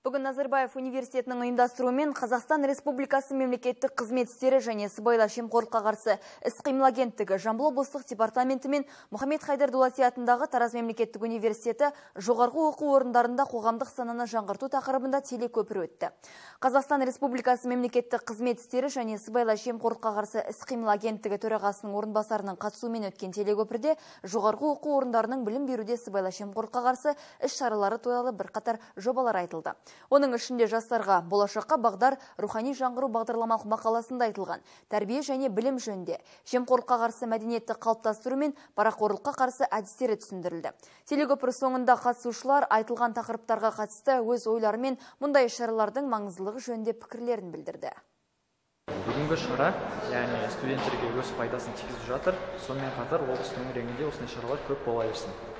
Бүгін Назарбаев университетінің ұйымдастыруымен Қазақстан Республикасы мемлекеттік қызметістері және сыбайлас жемқорлыққа қарсы іс-қимыл агенттігі Жамбыл облыстық департаменті мен Мұхаммед Хайдар Дулати атындағы Тараз мемлекеттік университеті жоғарғы оқу орындарында қоғамдық сананы жаңғырту тақырыбында телекөпір өтті. Қазақстан Республикасы мемлекеттік қызмет істері және сыбайлас жемқорлыққа қарсы іс-қимыл агенттігі төрағасының орынбасарының қатысуымен өткен телекөпірде жоғарғы оқу орындарының білім беруде сыбайлас жемқорлыққа қарсы іс-шаралары туралы бірқатар жобалар айтылды оның ішінде жастарға болашаққа бағдар рухани жаңғыру бағдарламалық мақаласында айтылған тәрбие және білім жөнінде жемқорлыққа қарсы мәдениетті қалыптастыру мен парақорлыққа қарсы әдістері түсіндірілді телекөпір соңында қатысушылар айтылған тақырыптарға қатысты өз ойлары мен мұндай шаралардың маңыздылығы жөнінде пікірлерін білдірді бүгінгі шара яғни студенттерге өз пайдасын тигізіп жатыр сонымен қатар облыс төңірегінде осындай шаралар көп бола берсін